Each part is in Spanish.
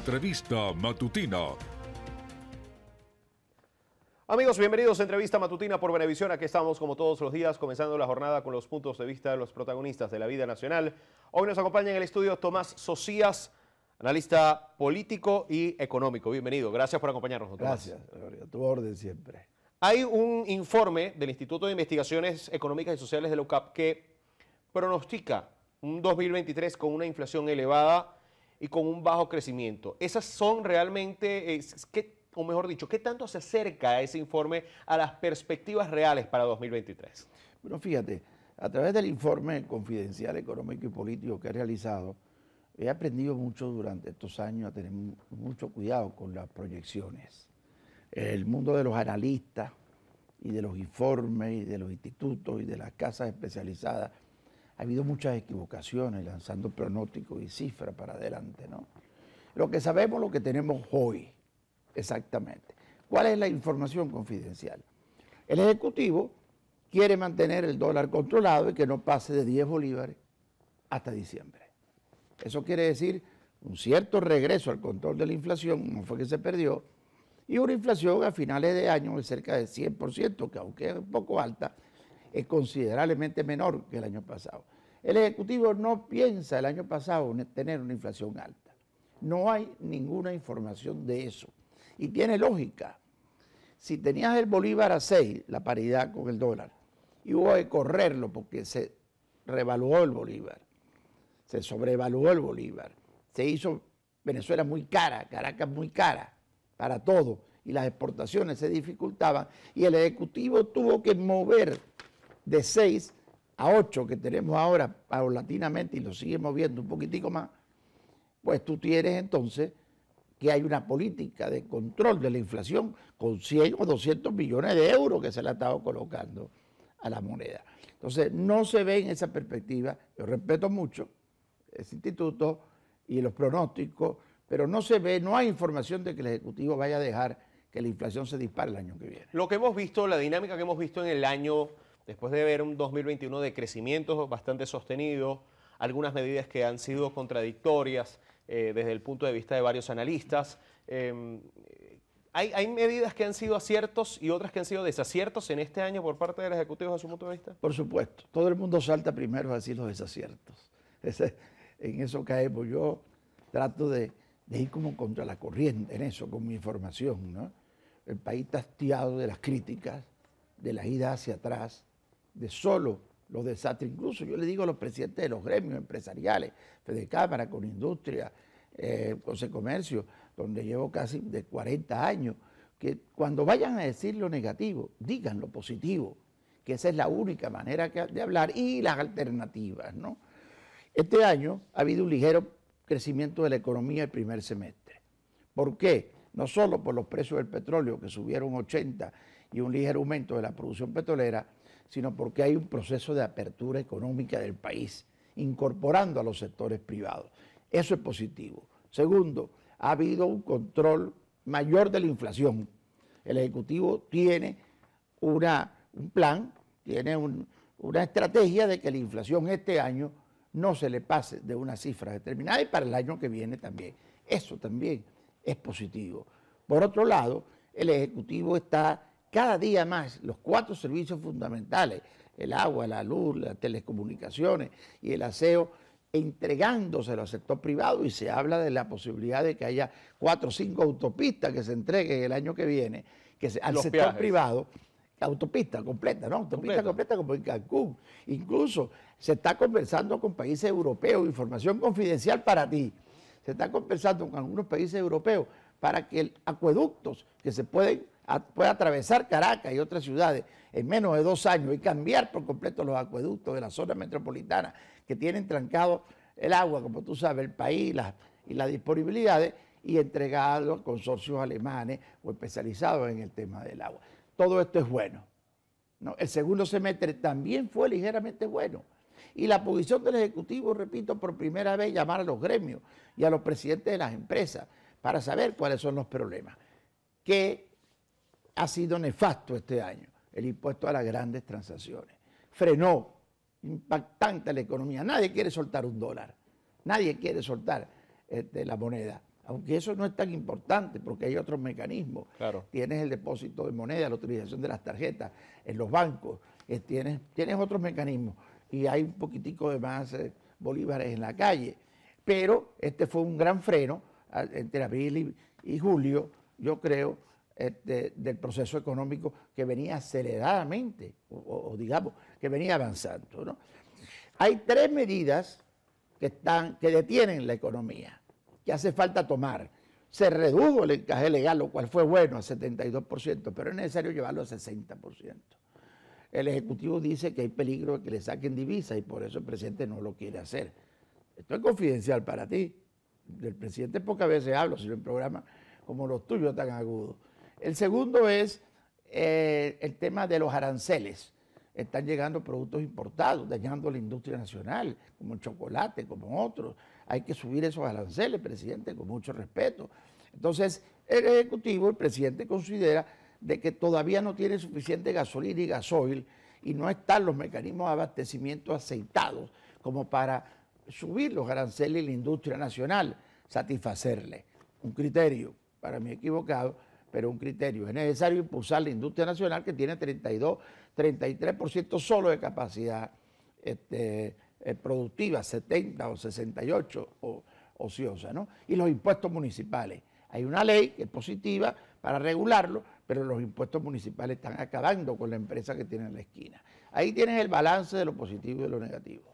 Entrevista Matutina. Amigos, bienvenidos a Entrevista Matutina por Venevisión. Aquí estamos como todos los días, comenzando la jornada con los puntos de vista de los protagonistas de la vida nacional. Hoy nos acompaña en el estudio Tomás Socías, analista político y económico. Bienvenido, gracias por acompañarnos. Gracias, a tu orden siempre. Hay un informe del Instituto de Investigaciones Económicas y Sociales de la UCAP que pronostica un 2023 con una inflación elevada y con un bajo crecimiento. Esas son realmente, eh, o mejor dicho, ¿qué tanto se acerca ese informe a las perspectivas reales para 2023? Bueno, fíjate, a través del informe confidencial económico y político que he realizado, he aprendido mucho durante estos años a tener mucho cuidado con las proyecciones. El mundo de los analistas y de los informes y de los institutos y de las casas especializadas ha habido muchas equivocaciones lanzando pronósticos y cifras para adelante, ¿no? Lo que sabemos, lo que tenemos hoy, exactamente. ¿Cuál es la información confidencial? El Ejecutivo quiere mantener el dólar controlado y que no pase de 10 bolívares hasta diciembre. Eso quiere decir un cierto regreso al control de la inflación, no fue que se perdió, y una inflación a finales de año de cerca de 100%, que aunque es un poco alta, es considerablemente menor que el año pasado. El Ejecutivo no piensa el año pasado tener una inflación alta. No hay ninguna información de eso. Y tiene lógica. Si tenías el bolívar a 6, la paridad con el dólar, y hubo que correrlo porque se revaluó el bolívar, se sobrevaluó el bolívar, se hizo Venezuela muy cara, Caracas muy cara, para todo, y las exportaciones se dificultaban, y el Ejecutivo tuvo que mover de 6 a 8 que tenemos ahora paulatinamente y lo sigue moviendo un poquitico más, pues tú tienes entonces que hay una política de control de la inflación con 100 o 200 millones de euros que se le ha estado colocando a la moneda. Entonces, no se ve en esa perspectiva, yo respeto mucho ese instituto y los pronósticos, pero no se ve, no hay información de que el Ejecutivo vaya a dejar que la inflación se dispare el año que viene. Lo que hemos visto, la dinámica que hemos visto en el año después de ver un 2021 de crecimiento bastante sostenido, algunas medidas que han sido contradictorias eh, desde el punto de vista de varios analistas, em, ¿Hay, medidas que han sido aciertos y otras que han sido desaciertos en este año por parte del Ejecutivo de su punto de vista? Por supuesto. Todo el mundo salta primero a decir los desaciertos. en eso caemos. Pues yo trato de, ir como contra la corriente en eso, con mi información. El país está de las críticas, de la ida hacia atrás, de solo los desastres. Incluso yo le digo a los presidentes de los gremios empresariales, Fede Cámara, con Industria, eh, Comercio, donde llevo casi de 40 años, que cuando vayan a decir lo negativo, digan lo positivo, que esa es la única manera de hablar y las alternativas, ¿no? Este año ha habido un ligero crecimiento de la economía el primer semestre. ¿Por qué? No solo por los precios del petróleo que subieron 80 y un ligero aumento de la producción petrolera, sino porque hay un proceso de apertura económica del país, incorporando a los sectores privados. Eso es positivo. Segundo, ha habido un control mayor de la inflación. El Ejecutivo tiene una, un plan, tiene una estrategia de que la inflación este año no se le pase de una cifra determinada y para el año que viene también. Eso también es positivo. Por otro lado, el Ejecutivo está cada día más los cuatro servicios fundamentales, el agua, la luz, las telecomunicaciones y el aseo, entregándoselo al sector privado y se habla de la posibilidad de que haya cuatro o cinco autopistas que se entreguen el año que viene al sector privado, autopista completa, ¿no? Autopista completa como en Cancún. Incluso se está conversando con países europeos, información confidencial para ti. Se está conversando con algunos países europeos para que el acueductos que se pueden atravesar Caracas y otras ciudades en menos de dos años y cambiar por completo los acueductos de la zona metropolitana que tienen trancado el agua, como tú sabes, el país y las disponibilidades, y entregarlo a consorcios alemanes o especializados en el tema del agua. Todo esto es bueno. ¿no? El segundo semestre también fue ligeramente bueno. Y la posición del Ejecutivo, repito, por primera vez llamar a los gremios y a los presidentes de las empresas para saber cuáles son los problemas. ¿Qué ha sido nefasto este año el impuesto a las grandes transacciones. Frenó impactante la economía. Nadie quiere soltar un dólar. Nadie quiere soltar este, la moneda. Aunque eso no es tan importante porque hay otros mecanismos. Claro. Tienes el depósito de moneda, la utilización de las tarjetas en los bancos. Eh, tienes, otros mecanismos. Y hay un poquitico de más eh, bolívares en la calle. Pero este fue un gran freno entre abril y, julio, yo creo, este, del proceso económico que venía aceleradamente, o, digamos, que venía avanzando. Hay tres medidas que, están, que detienen la economía, que hace falta tomar. Se redujo el encaje legal, lo cual fue bueno a 72%, pero es necesario llevarlo a 60%. El Ejecutivo dice que hay peligro de que le saquen divisas y por eso el presidente no lo quiere hacer. Esto es confidencial para ti del presidente pocas veces hablo, sino en programas como los tuyos tan agudos. El segundo es eh, el tema de los aranceles. Están llegando productos importados, dañando la industria nacional, como el chocolate, como otros. Hay que subir esos aranceles, presidente, con mucho respeto. Entonces, el Ejecutivo, el presidente, considera de que todavía no tiene suficiente gasolina y gasoil y no están los mecanismos de abastecimiento aceitados como para subir los aranceles y la industria nacional, satisfacerle. Un criterio, para mí equivocado, pero un criterio. Es necesario impulsar la industria nacional que tiene 32, 33% solo de capacidad este, eh, productiva, 70 o 68 o, ociosa, ¿no? Y los impuestos municipales. Hay una ley que es positiva para regularlo, pero los impuestos municipales están acabando con la empresa que tiene en la esquina. Ahí tienes el balance de lo positivo y de lo negativo.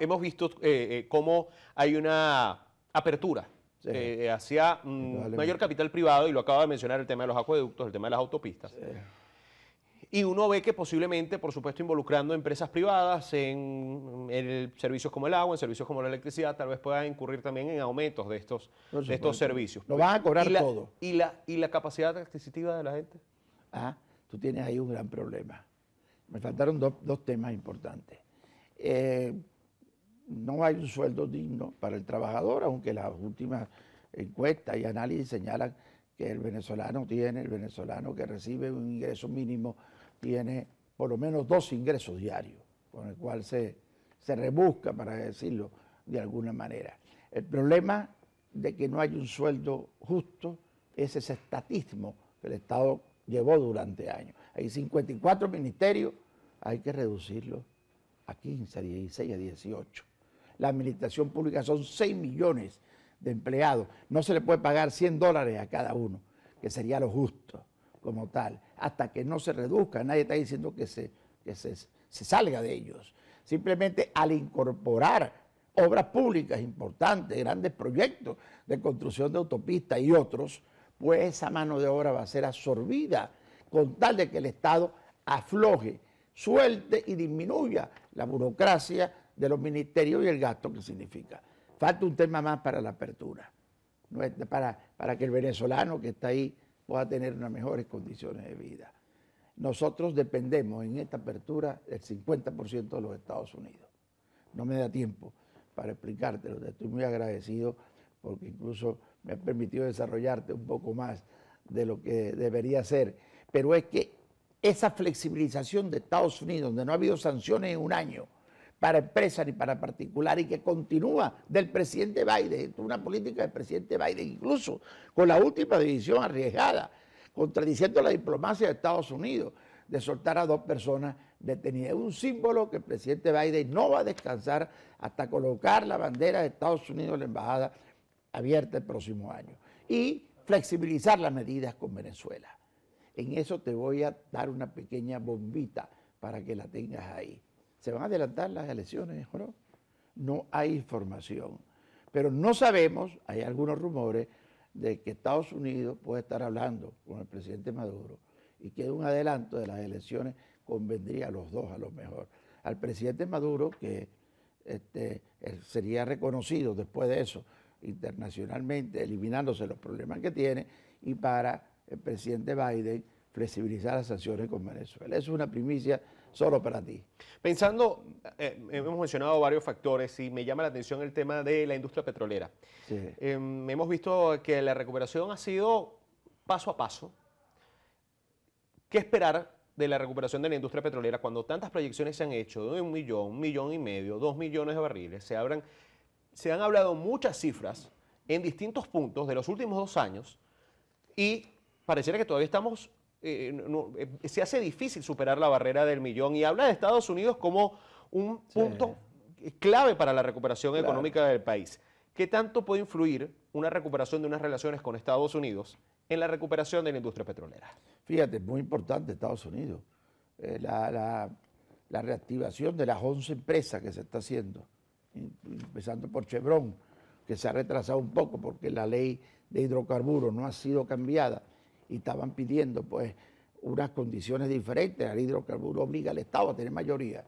Hemos, visto eh, eh, cómo hay una apertura eh, hacia mm, mayor capital privado, y lo acaba de mencionar el tema de los acueductos, el tema de las autopistas. Y uno ve que posiblemente, por supuesto, involucrando empresas privadas en, servicios como el agua, en servicios como la electricidad, tal vez puedan incurrir también en aumentos de estos, de estos servicios. Lo van a cobrar todo. Y la, capacidad adquisitiva de la gente? Ah, tú tienes ahí un gran problema. Me faltaron dos temas importantes no hay un sueldo digno para el trabajador, aunque las últimas encuestas y análisis señalan que el venezolano tiene, el venezolano que recibe un ingreso mínimo, tiene por lo menos dos ingresos diarios, con el cual se, se rebusca, para decirlo de alguna manera. El problema de que no hay un sueldo justo es ese estatismo que el Estado llevó durante años. Hay 54 ministerios, hay que reducirlo a 15, a 16, a 18 la administración pública son 6 millones de empleados. No se le puede pagar 100 dólares a cada uno, que sería lo justo como tal, hasta que no se reduzca. Nadie está diciendo que se, se salga de ellos. Simplemente al incorporar obras públicas importantes, grandes proyectos de construcción de autopistas y otros, pues esa mano de obra va a ser absorbida con tal de que el Estado afloje, suelte y disminuya la burocracia de los ministerios y el gasto que significa. Falta un tema más para la apertura, este, para, para que el venezolano que está ahí pueda tener unas mejores condiciones de vida. Nosotros dependemos en esta apertura del 50% de los Estados Unidos. No me da tiempo para explicártelo, te estoy muy agradecido porque incluso me ha permitido desarrollarte un poco más de lo que debería ser. Pero es que esa flexibilización de Estados Unidos, donde no ha habido sanciones en un año, para empresas ni para particulares y que continúa del presidente Biden. Es una política del presidente Biden, incluso con la última división arriesgada, contradiciendo la diplomacia de Estados Unidos de soltar a dos personas detenidas. Es un símbolo que el presidente Biden no va a descansar hasta colocar la bandera de Estados Unidos en la embajada abierta el próximo año y flexibilizar las medidas con Venezuela. En eso te voy a dar una pequeña bombita para que la tengas ahí se van a adelantar las elecciones, no? hay información. Pero no sabemos, hay algunos rumores de que Estados Unidos puede estar hablando con el presidente Maduro y que un adelanto de las elecciones convendría a los dos a lo mejor. Al presidente Maduro, que este, sería reconocido después de eso internacionalmente, eliminándose los problemas que tiene, y para el presidente Biden flexibilizar las sanciones con Venezuela. Es una primicia solo para ti. Pensando, eh, hemos mencionado varios factores y me llama la atención el tema de la industria petrolera. Em, hemos visto que la recuperación ha sido paso a paso. ¿Qué esperar de la recuperación de la industria petrolera cuando tantas proyecciones se han hecho de un millón, un millón y medio, dos millones de barriles? Se, se han hablado muchas cifras en distintos puntos de los últimos dos años y pareciera que todavía estamos eh, no, eh, se hace difícil superar la barrera del millón y habla de Estados Unidos como un punto clave para la recuperación económica del país. ¿Qué tanto puede influir una recuperación de unas relaciones con Estados Unidos en la recuperación de la industria petrolera? Fíjate, es muy importante Estados Unidos. Eh, la, la, reactivación de las 11 empresas que se está haciendo, empezando por Chevron, que se ha retrasado un poco porque la ley de hidrocarburos no ha sido cambiada y estaban pidiendo pues unas condiciones diferentes. al hidrocarburo obliga al Estado a tener mayoría.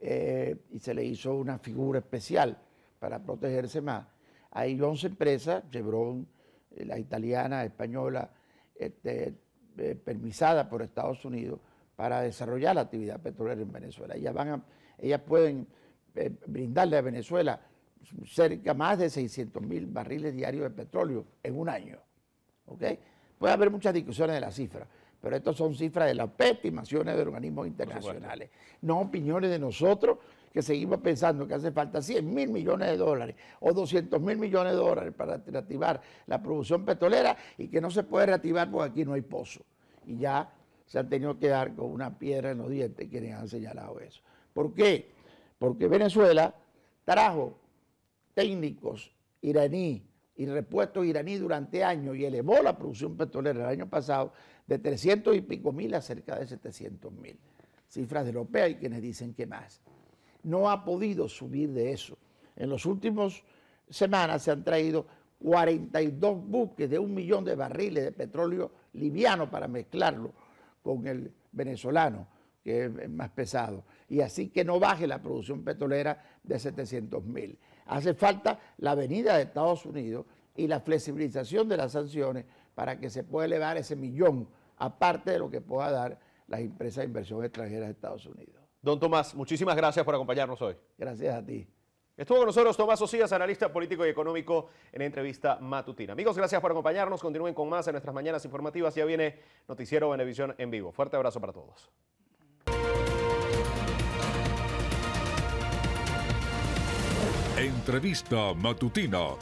Eh, y se le hizo una figura especial para protegerse más. Hay 11 empresas, Chevron, eh, la italiana, española, este, eh, permisada por Estados Unidos para desarrollar la actividad petrolera en Venezuela. Ellas, van ellas pueden brindarle a Venezuela cerca más de 600 mil barriles diarios de petróleo en un año. ¿okay? Puede haber muchas discusiones de las cifras, pero estas son cifras de las estimaciones de organismos internacionales, no opiniones de nosotros que seguimos pensando que hace falta 100 mil millones de dólares o 200 mil millones de dólares para reactivar la producción petrolera y que no se puede reactivar porque aquí no hay pozo. Y ya se han tenido que dar con una piedra en los dientes quienes han señalado eso. ¿Por qué? Porque Venezuela trajo técnicos iraníes, y repuesto iraní durante años y elevó la producción petrolera el año pasado de 300 y pico mil a cerca de 700 mil. Cifras europeas y quienes dicen que más. No ha podido subir de eso. En las últimas semanas se han traído 42 buques de un millón de barriles de petróleo liviano para mezclarlo con el venezolano, que es más pesado. Y así que no baje la producción petrolera de 700 mil. Hace falta la venida de Estados Unidos y la flexibilización de las sanciones para que se pueda elevar ese millón, aparte de lo que pueda dar las empresas de inversión extranjera de Estados Unidos. Don Tomás, muchísimas gracias por acompañarnos hoy. Gracias a ti. Estuvo con nosotros Tomás Osías, analista político y económico, en entrevista matutina. Amigos, gracias por acompañarnos. Continúen con más en nuestras mañanas informativas. Ya viene Noticiero Venevisión en vivo. Fuerte abrazo para todos. Entrevista matutina